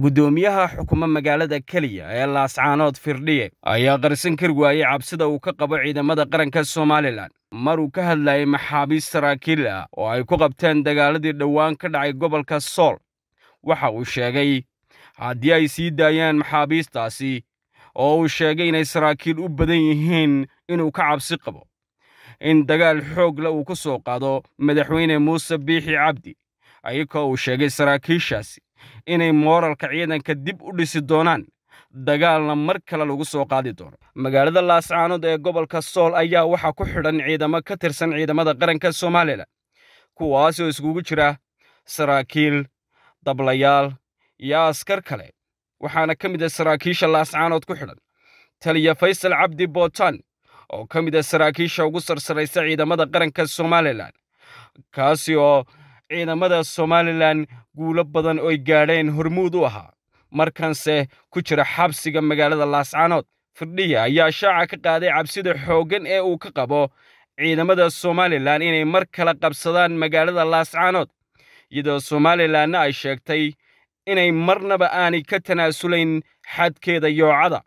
gudoomiyaha xukuma magaalada keliya ee laascaanood firdhiye ayaa qarsan kar waayey cabsida uu ka qabo ciidamada qaranka somalilan uu ka hadlayay maxaabiist saraakiil ah oo ay ku qabteen dagaaladii dhowaan ka dhacay gobolka sool waxa uu sheegay haddii ay sii daayaan maxaabiistaasi oo uu sheegay inay saraakiil u badan yihiin inuu ka cabsi qabo in dagaal xoog le uu ku soo qaado madaxweyne muuse biixi cabdi ayakoo uu sheegay saraakiishaasi inay mooralka ciidanka dib u dhisi doonaan dagaalna mar kale lagu soo qaadi doono magaalada laascaanood ee gobolka sool ayaa waxaa ku xidhan ciidamo ka tirsan ciidamada qaranka somalilan oo iskugu jira saraakiil dablayaal iyo askar kale waxaana ka mid ah saraakiisha laascaanood ku xidhan taliya faysal cabdi bootaan oo ka mid ah saraakiisha ugu sarsaraysa ciidamada qaranka somalilan kaasi oo ciidamada somalilan guulo badan oy gaadheen hormuud u ahaa markanse ku jira xabsiga magaalada laascaanood firdhiya ayaa shaaca ka qaaday cabsida xooggan ee uu ka qabo ciidamada somalilan inay mar kale qabsadaan magaalada laascaanood iyadoo somalilanna ay sheegtay inay marnaba aanay ka tanaasulayn xadkeeda yoocada